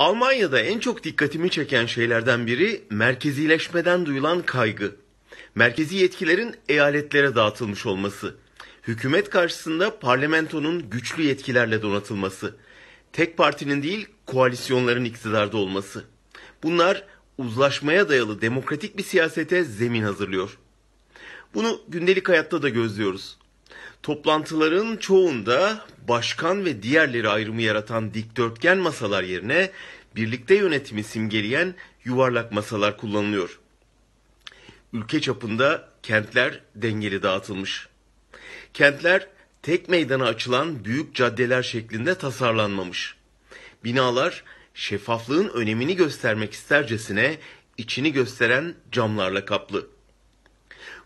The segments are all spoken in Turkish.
Almanya'da en çok dikkatimi çeken şeylerden biri merkezileşmeden duyulan kaygı. Merkezi yetkilerin eyaletlere dağıtılmış olması. Hükümet karşısında parlamentonun güçlü yetkilerle donatılması. Tek partinin değil koalisyonların iktidarda olması. Bunlar uzlaşmaya dayalı demokratik bir siyasete zemin hazırlıyor. Bunu gündelik hayatta da gözlüyoruz. Toplantıların çoğunda başkan ve diğerleri ayrımı yaratan dikdörtgen masalar yerine birlikte yönetimi simgeleyen yuvarlak masalar kullanılıyor. Ülke çapında kentler dengeli dağıtılmış. Kentler tek meydana açılan büyük caddeler şeklinde tasarlanmamış. Binalar şeffaflığın önemini göstermek istercesine içini gösteren camlarla kaplı.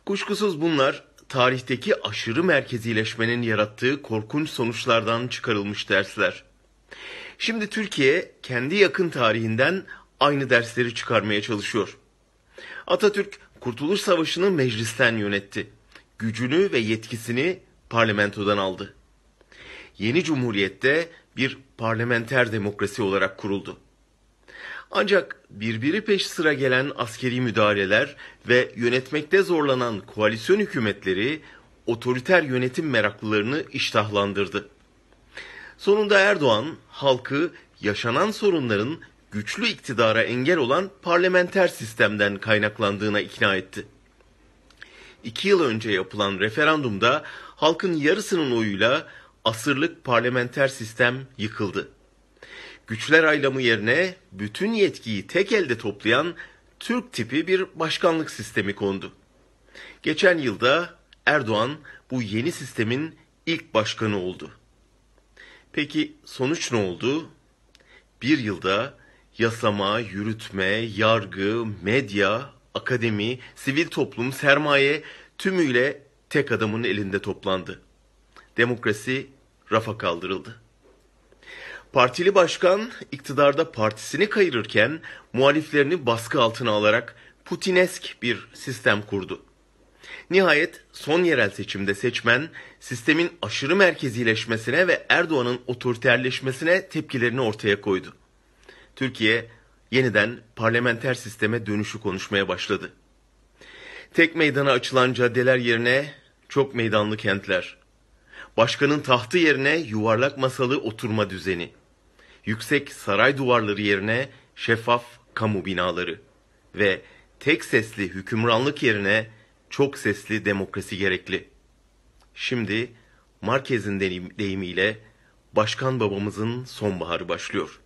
Kuşkusuz bunlar tarihteki aşırı merkezileşmenin yarattığı korkunç sonuçlardan çıkarılmış dersler. Şimdi Türkiye kendi yakın tarihinden aynı dersleri çıkarmaya çalışıyor. Atatürk Kurtuluş Savaşı'nı meclisten yönetti. Gücünü ve yetkisini parlamentodan aldı. Yeni cumhuriyette bir parlamenter demokrasi olarak kuruldu. Ancak birbiri peş sıra gelen askeri müdahaleler ve yönetmekte zorlanan koalisyon hükümetleri otoriter yönetim meraklılarını iştahlandırdı. Sonunda Erdoğan halkı yaşanan sorunların güçlü iktidara engel olan parlamenter sistemden kaynaklandığına ikna etti. İki yıl önce yapılan referandumda halkın yarısının oyuyla asırlık parlamenter sistem yıkıldı güçler ayrımı yerine bütün yetkiyi tek elde toplayan Türk tipi bir başkanlık sistemi kondu. Geçen yılda Erdoğan bu yeni sistemin ilk başkanı oldu. Peki sonuç ne oldu? Bir yılda yasama, yürütme, yargı, medya, akademi, sivil toplum, sermaye tümüyle tek adamın elinde toplandı. Demokrasi rafa kaldırıldı. Partili başkan iktidarda partisini kayırırken muhaliflerini baskı altına alarak Putinesk bir sistem kurdu. Nihayet son yerel seçimde seçmen sistemin aşırı merkezileşmesine ve Erdoğan'ın otoriterleşmesine tepkilerini ortaya koydu. Türkiye yeniden parlamenter sisteme dönüşü konuşmaya başladı. Tek meydana açılan caddeler yerine çok meydanlı kentler. Başkanın tahtı yerine yuvarlak masalı oturma düzeni yüksek saray duvarları yerine şeffaf kamu binaları ve tek sesli hükümranlık yerine çok sesli demokrasi gerekli. Şimdi Markez'in deyimiyle başkan babamızın sonbaharı başlıyor.''